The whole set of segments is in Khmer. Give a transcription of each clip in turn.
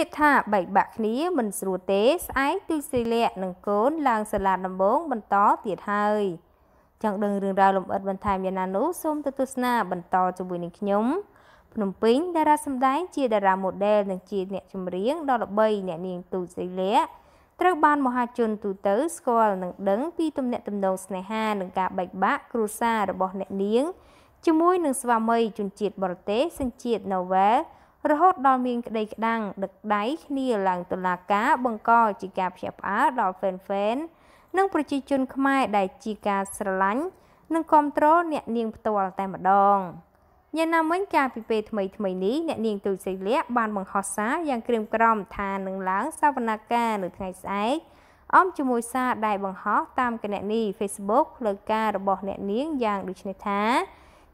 ពាក្យថាបែកបាក់គ្នាមិនស្រួលទេស្អែកទុយស្រីលាក់និងកូនឡើងសាលាដំបងបន្តទៀតហើយ ចង់ដឹងរឿងរ៉ាវលម្អិតបន្ថែមយ៉ាងណានោះសូមទៅទស្សនាបន្តជាមួយនឹងខ្ញុំភ្នំពេញតារាសម្ដែងជាតារា model និងជា អ្នកចម្រៀងដ៏ល្បីអ្នកនាងទូចស្រីលាក់ត្រូវបានមហាជន ទូទៅស្គាល់និងដឹងពីទំនាក់ទំនងស្នេហានិងការបែកបាក់គ្រួសាររបស់អ្នកនាងជាមួយនឹងស្វាមីជនជាតិបរទេសសញ្ជាតិណូវែលរហូតដល់មានក្តីក្តាំងដឹកដៃគ្នាឡើងតុលាការ បង្កជាការភ្ញាក់ផ្អើលដល់ហ្វេនហ្វេននិងប្រជាជនខ្មែរដែលជាការស្រឡាញ់និងគ្រប់គ្រងអ្នកនាងផ្ទាល់តែម្ដងយ៉ាងណាមិញការពីពេលថ្មីថ្មីនេះអ្នកនាងទូចសីលៈបានបង្ហោះសារយ៉ាងក្រៀមក្រំថានឹងឡើងសវនកម្មនៅថ្ងៃស្អែកអមជាមួយសារដែលបង្ហោះតាមគណនី Facebook ផ្លូវការរបស់អ្នកនាងយ៉ាងដូចនេះថា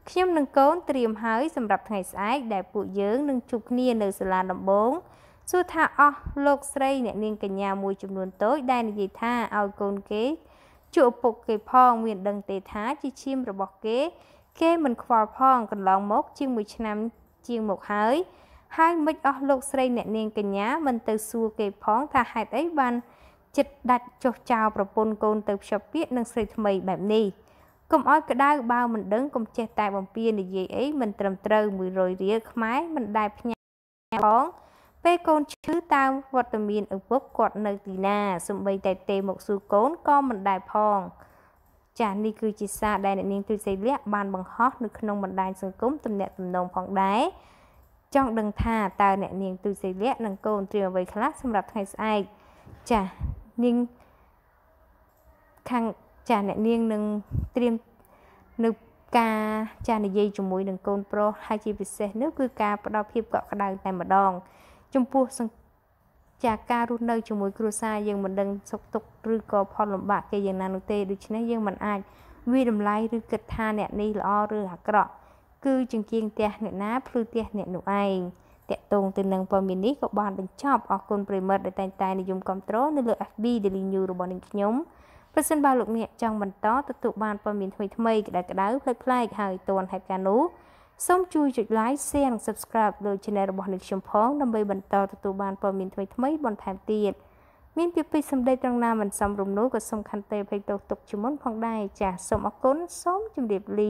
ខ្ញុំនិងកូនត្រៀមហើយសម្រាប់ថ្ងៃស្អែកដែលពួកយើងនឹងជួបគ្នានៅសាលាដំបងសួរថាអស់លោកស្រីអ្នកនាងកញ្ញាមួយចំនួនតូចដែលនិយាយថាឲ្យកូនគេជួបពុកគេផងមានដឹងទេថាជាឈាមរបស់គេ គេមិនខ្វល់ផងកន្លងមកជាង1ឆ្នាំជាងមកហើយ ហើយមិនអស់លោកស្រីអ្នកនាងកញ្ញាមិនទៅសួរគេផងថាហេតុអីបានចិត្តដាច់ចុះចោលប្រពន្ធកូនទៅភ្ជាប់ពាក្យនឹងស្រីថ្មីបែបនេះ។កុំអោយក្តៅបើមិនដឹងកុំចេះតែបំពេនិយាយអីមិនត្រឹមត្រូវ100រៀលខ្មែរមិនដែលផ្ញើផងពេលកូនឈឺតាមវត្តមានឪពុកគាត់នៅទីណាសំបីតែទេមកសួរកូនក៏មិនដែលផង ចាស់នេះគឺជាសារដែលអ្នកនាងទូសេលៈបានបង្ហោះនៅក្នុងបណ្ដាញសង្គមទំនាក់ទំនងផងដែរចង់ដឹងថាតើអ្នកនាងទូសេលៈនិងកូនត្រៀមអ្វីខ្លះសម្រាប់ថ្ងៃស្អែកចាស់នាងខាងចាអ្នកនាងនឹងត្រៀមនៅការចានិយាយជាមួយ នឹងកូនប្រុសហើយជាពិសេសនោះគឺការផ្ដល់ភាពកក់ក្ដៅតែម្ដង ចំពោះចាការរស់នៅជាមួយគ្រួសារយើងមិនដឹងសុខទុក្ខឬក៏ផលលំបាកគេយ៉ាងណានោះទេដូច្នេះយើងមិនអាចវិតម្លៃឬគិតថាអ្នកនេះល្អឬអាក្រក់គឺជាងគៀងផ្ទះអ្នកណាភ្លឺផ្ទះអ្នកនោះឯងតាក់ទងទៅនឹងព័ត៌មាននេះក៏បានបញ្ចប់អរគុណប្រិមិត្តដែលតែងតែនិយមគ្រប់គ្រងនៅលើ FB Daily News របស់នាងខ្ញុំប្រសិនបើលោកអ្នកចង់បន្តទទួលបានព័ត៌មានថ្មីៗក្តៅក្តៅផ្លែកផ្លែកហើយទាន់ហេតុការណ៍នោះសូមជួយចុច like share និង subscribe លើ channel របស់លោកខ្ញុំផងដើម្បីបន្តទទួលបានព័ត៌មានថ្មីៗបន្ថែមទៀតមានពាក្យពេចន៍សម្ដីត្រង់ណាមិនសមរម្យនោះក៏សូមខន្តីអភ័យទោសទុកជាមុនផងដែរចាសសូមអរគុណសូមជម្រាបលា